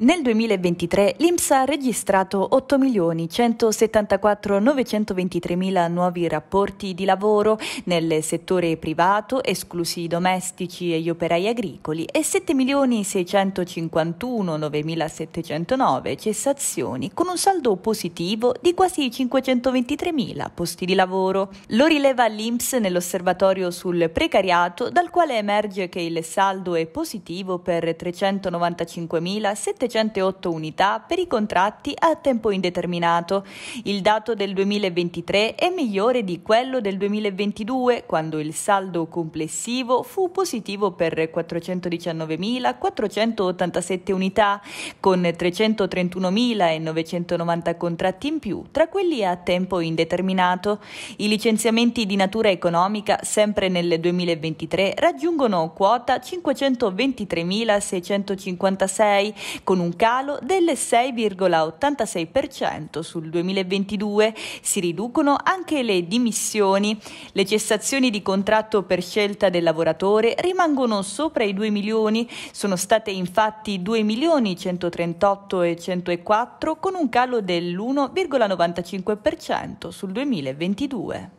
Nel 2023 l'IMSS ha registrato 8.174.923.000 nuovi rapporti di lavoro nel settore privato, esclusi i domestici e gli operai agricoli, e 7.651.9.709 cessazioni, con un saldo positivo di quasi 523.000 posti di lavoro. Lo rileva l'IMSS nell'osservatorio sul precariato, dal quale emerge che il saldo è positivo per 395.700 708 unità per i contratti a tempo indeterminato. Il dato del 2023 è migliore di quello del 2022, quando il saldo complessivo fu positivo per 419.487 unità, con 331.990 contratti in più tra quelli a tempo indeterminato. I licenziamenti di natura economica, sempre nel 2023, raggiungono quota 523.656, con con un calo del 6,86% sul 2022. Si riducono anche le dimissioni. Le cessazioni di contratto per scelta del lavoratore rimangono sopra i 2 milioni, sono state infatti 2 milioni 138 e 104 con un calo dell'1,95% sul 2022.